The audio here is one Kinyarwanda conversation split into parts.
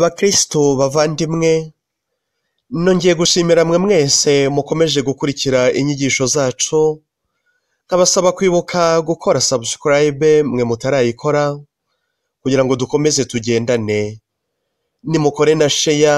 Bakristo bavandimwe, nongeye gushimira mwe mwese mukomeje gukurikira inyigisho zacu, nkabasaba kwibuka gukora subscribe mwe mutarayikora kugira ngo dukomeze tugendane, nimukore na sheya,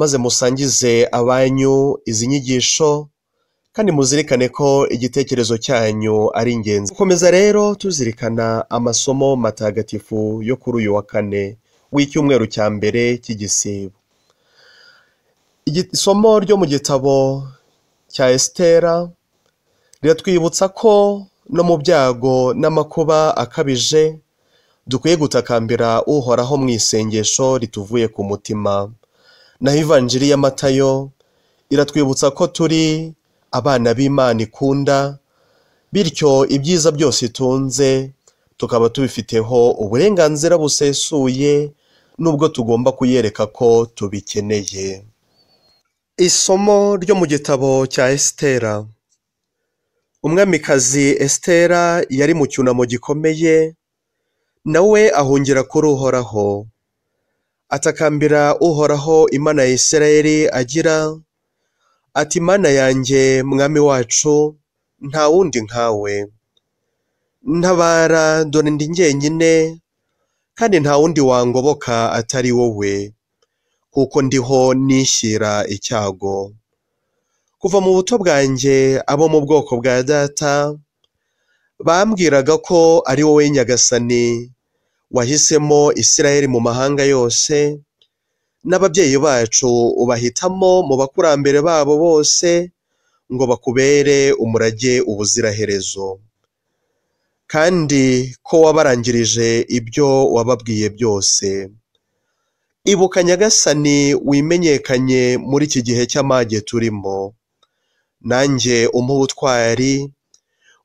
maze musangize abanyu izi nyigisho. kandi muzirikane ko igitekerezo cyanyu ari ingenzi gukomeza rero tuzirikana amasomo matagatifu yo kuri uyu wa kane w'icyumweru cya mbere cy'igisibo isomo ryo mu gitabo cya esitera riratwibutsa ko no mu byago n'amakuba akabije dukwiye gutakambira uhoraho mu isengesho rituvuye ku mutima naho ivanjiri yamatayo iratwibutsa ko turi abana b'Imana ikunda, bityo ibyiza byose itunze tukaba tubifiteho uburenganzira busesuye nubwo tugomba kuyereka ko tubikeneye. Isomo ryo mu gitabo cya Esitera, umwamikazi Esitera yari mu cyunamo gikomeye, nawe ahungira kuri Uhoraho, atakambira Uhoraho Imana ya Isirayeli agira ati mana yanjye mwami wacu nta wundi nkawe ntabara dore ndi jyenyine kandi nta wundi wangoboka atari wowe kuko ndiho nishyira icyago kuva mu buto bwanjye abo mu bwoko bwa data bambwiraga ko ari wowe nyagasani wahisemo isirayeli mu mahanga yose n'ababyeyi bacu ubahitamo mu bakurambere babo bose ngo bakubere umurage ubuziraherezo, kandi ko wabarangirije ibyo wababwiye byose, ibuka Nyagasani wimenyekanye muri iki gihe cy'amage turimo, nanjye umpe ubutwari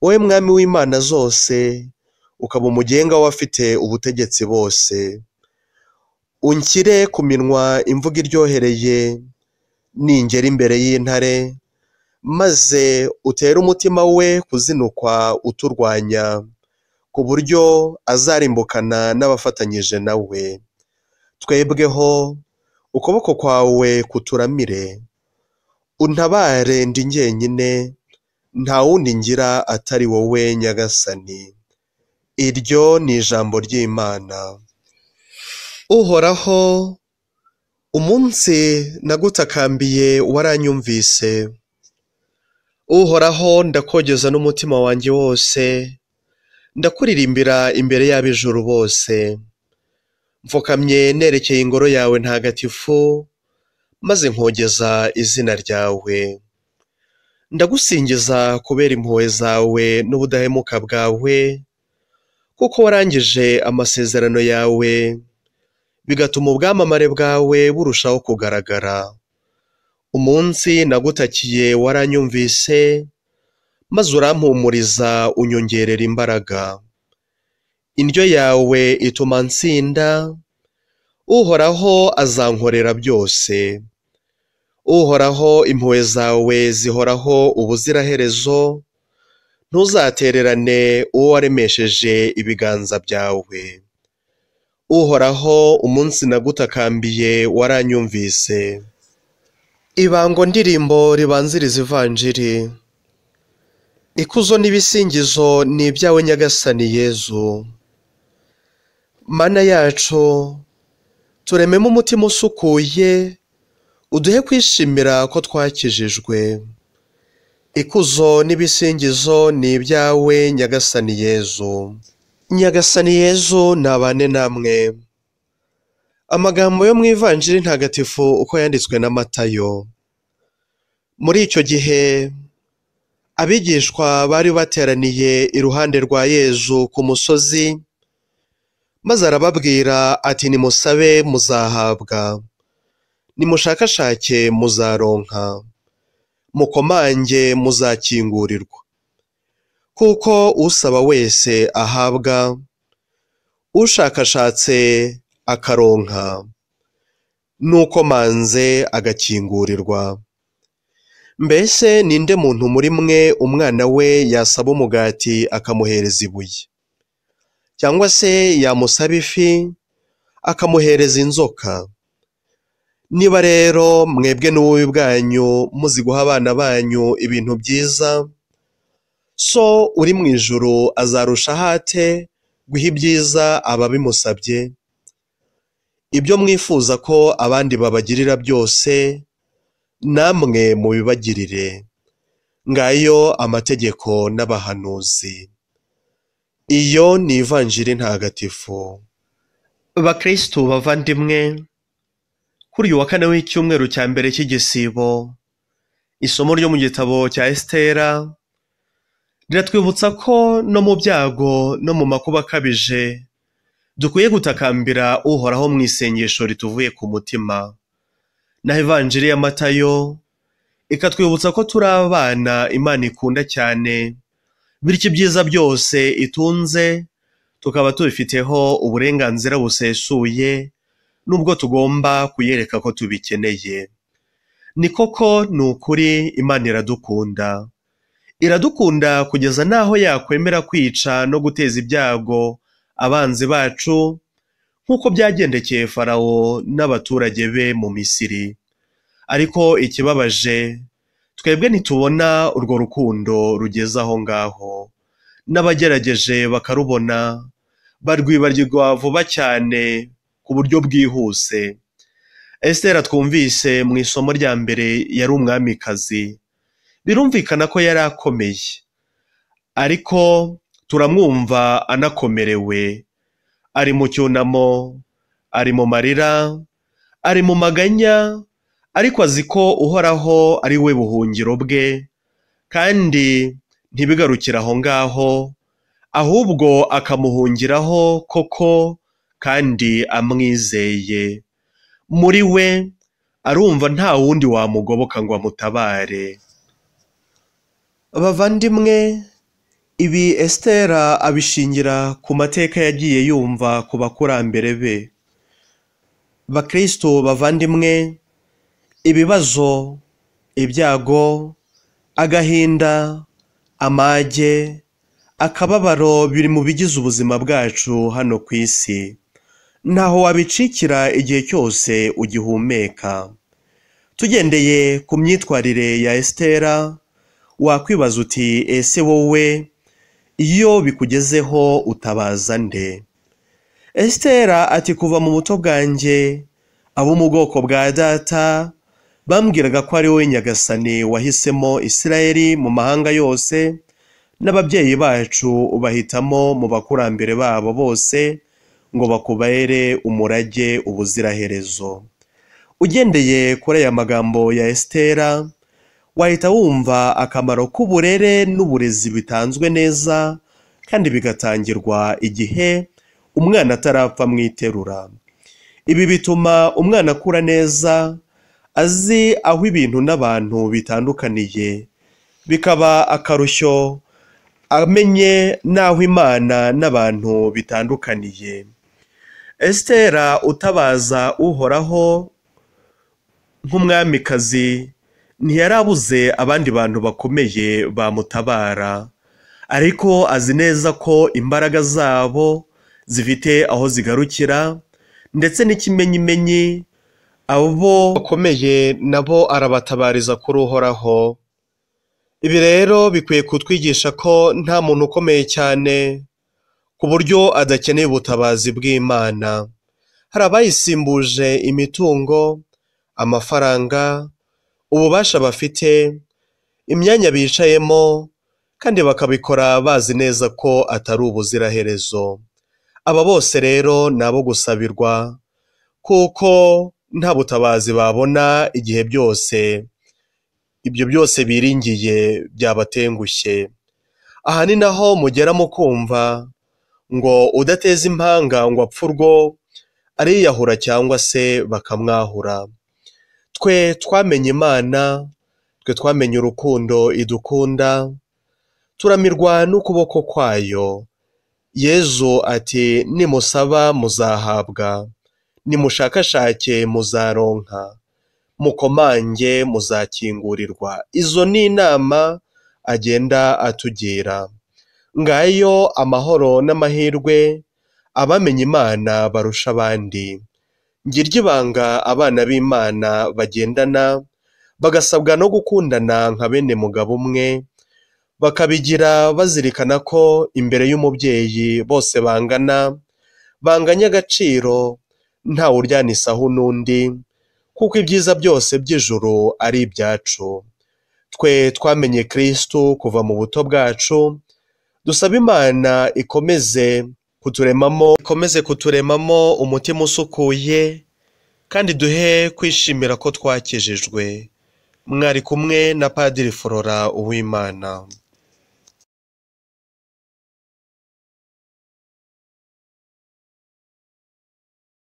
wowe mwami w'imana zose, ukaba umugenga w'abafite ubutegetsi bose. unshyire ku minwa imvugo iryohereye ningera imbere y'intare maze utere umutima we kuzinukwa uturwanya ku buryo azarimbukana n'abafatanyije na we twebweho ukuboko kwawe kuturamire untabare ndi jyenyine nta wundi ngira atari wowe nyagasani iryo ni ijambo ry'imana uhoraho umunsi nagutakambiye waranyumvise uhoraho ndakogeza n'umutima wanjye wose ndakuririmbira imbere y'ab'ijuru bose mfukamye nerekeye ingoro yawe ntagatifu maze nkogeza izina ryawe ndagusingiza kubera impuhwe zawe n'ubudahemuka bwawe kuko warangije amasezerano yawe bigatuma ubwamamare bwawe burushaho kugaragara umunsi nagutakiye waranyumvise maze urampumuriza unyongerera imbaraga indyo yawe ituma nsinda uhoraho azankorera byose uhoraho impuhwe zawe zihoraho ubuziraherezo ntuzatererane uwo waremesheje ibiganza byawe uhoraho umunsi nagutakambiye waranyumvise ibango ndirimbo ribanziriza ivanjiri ikuzo n'ibisingizo ni ibyawe nyagasani yezu mana yacu turememo umutima usukuye uduhe kwishimira ko twakijijwe ikuzo n'ibisingizo ni ibyawe nyagasani yezu nyagasani yezu nabane namwe amagambo yo mu ivanjiri ntagatifu uko yanditswe na matayo muri icyo gihe abigishwa bari bateraniye iruhande rwa yezu ku musozi maze arababwira ati nimusabe muzahabwa nimushakashake muzaronka mukomange muzakingurirwa kuko usaba wese ahabwa ushakashatse akaronka n'uko manze agakingurirwa mbese ninde muntu muri mwe umwana we yasaba umugati akamuhereza ibuye cyangwa se yamusaba ifi akamuhereza inzoka niba rero mwebwe n'ububi bwanyu muzi guha abana banyu ibintu byiza so uri mu ijuru azarushaho ate guha ibyiza ababimusabye ibyo mwifuza ko abandi babagirira byose namwe mubibagirire ngayo amategeko n'abahanuzi iyo ni ivanjiri ntagatifu bakirisitu bavandimwe kuri uyu wa kane w'icyumweru cya mbere cy'igisibo isomo ryo mu gitabo cya esitera biratwibutsa ko no mu byago no mu makuba akabije dukwiye gutakambira uhoraho mu isengesho rituvuye ku mutima naho ivanjiri y'amatayo ikatwibutsa ko turi abana imana ikunda cyane bityo ibyiza byose itunze tukaba tubifiteho uburenganzira busesuye nubwo tugomba kuyereka ko tubikeneye ni koko ni ukuri imana iradukunda iradukunda kugeza n'aho yakwemera kwica no guteza ibyago abanzi bacu nk'uko byagendekeye farawo n'abaturage be mu misiri ariko ikibabaje twebwe ntitubona urwo rukundo rugeze aho ngaho n'abagerageje bakarubona barwibarirwa vuba cyane ku buryo bwihuse esitera twumvise mu isomo rya mbere yari umwamikazi birumvikana ko yari akomeye ariko turamwumva anakomerewe ari mu cyunamo ari mu marira ari mu maganya ariko azi ko uhoraho ari we buhungiro bwe kandi ntibigarukire aho ngaho ahubwo akamuhungiraho koko kandi amwizeye muri we arumva nta wundi wamugoboka ngo amutabare Bavandimwe ibi Esitera abishingira ku mateka yagiye yumva ku bakurambere be, bakirisitu bavandimwe ibibazo, ibyago, agahinda, amage, akababaro biri mu bigize ubuzima bwacu hano ku isi, ntaho wabicikira igihe cyose ugihumeka, tugendeye ku myitwarire ya Esitera wakwibaza uti ese wowe iyo bikugezeho utabaza nde esitera ati kuva mu buto bwanjye abo mu bwoko bwa data bambwiraga ko ari wowe nyagasani wahisemo isirayeli mu mahanga yose n'ababyeyi bacu bahitamo mu bakurambere babo bose ngo bakubere umurage ubuziraherezo ugendeye kuri aya magambo ya esitera wahita wumva akamaro k'uburere n'uburezi bitanzwe neza kandi bigatangirwa igihe umwana atarapfa mu iterura ibi bituma umwana akura neza azi aho ibintu n'abantu bitandukaniye bikaba akarusho amenye n'aho imana n'abantu bitandukaniye esitera utabaza uhoraho nk'umwamikazi ntiyarabuze abandi bantu bakomeye bamutabara ariko azi neza ko imbaraga zabo zifite aho zigarukira ndetse n'ikimenyimenyi abo bakomeye nabo arabatabariza kuri uhoraho ibi rero bikwiye kutwigisha ko nta muntu ukomeye cyane ku buryo adakeneye ubutabazi bw'imana hari abayisimbuje imitungo amafaranga ububasha bafite, imyanya bicayemo kandi bakabikora bazi neza ko atari ubuziraherezo, aba bose rero ni abo gusabirwa kuko nta butabazi babona igihe byose ibyo byose biringiye byabatengushye, aha ni naho mugera mukumva ngo udateze impanga ngo apfe urwo ariyahura cyangwa se bakamwahura. twe twamenye imana twe twamenye urukundo idukunda turamirwa n'ukuboko kwayo yezu ati nimusaba muzahabwa nimushakashake muzaronka mukomange muzakingurirwa izo ni inama agenda atugira ngayo amahoro n'amahirwe abamenye imana barusha abandi ngiryo ibanga abana b'Imana bagendana, bagasabwa no gukundana nka bene mugabo umwe, bakabigira bazirikana ko imbere y'umubyeyi bose bangana, banganya agaciro nta uryana n'undi kuko ibyiza byose by'ijuru ari ibyacu, twe twamenye Kristo kuva mu buto bwacu, dusaba Imana ikomeze kuturemamo ikomeze kuturemamo umutima usukuye kandi duhe kwishimira ko twakijijwe mwari kumwe na padiri Forora uwimana